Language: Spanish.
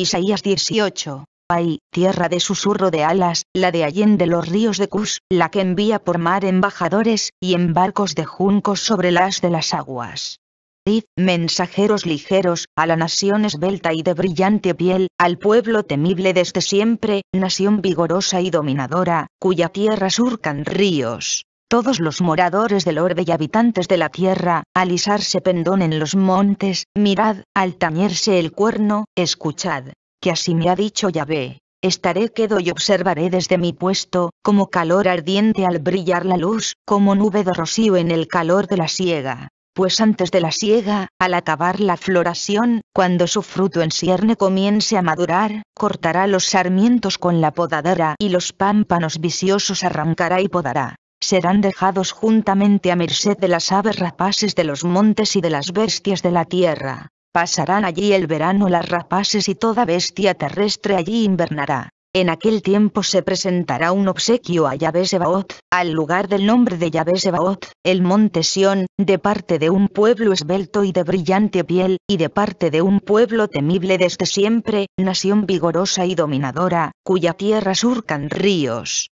Isaías 18. Ay, tierra de susurro de alas, la de allende los ríos de Cus, la que envía por mar embajadores, y en barcos de juncos sobre las de las aguas. Id, mensajeros ligeros, a la nación esbelta y de brillante piel, al pueblo temible desde siempre, nación vigorosa y dominadora, cuya tierra surcan ríos todos los moradores del orbe y habitantes de la tierra, alisarse pendón en los montes, mirad, al tañerse el cuerno, escuchad, que así me ha dicho Yahvé, estaré quedo y observaré desde mi puesto, como calor ardiente al brillar la luz, como nube de rocío en el calor de la siega. Pues antes de la siega, al acabar la floración, cuando su fruto en cierne comience a madurar, cortará los sarmientos con la podadera y los pámpanos viciosos arrancará y podará serán dejados juntamente a merced de las aves rapaces de los montes y de las bestias de la tierra. Pasarán allí el verano las rapaces y toda bestia terrestre allí invernará. En aquel tiempo se presentará un obsequio a Yahvé al lugar del nombre de Yahvé el monte Sión, de parte de un pueblo esbelto y de brillante piel, y de parte de un pueblo temible desde siempre, nación vigorosa y dominadora, cuya tierra surcan ríos,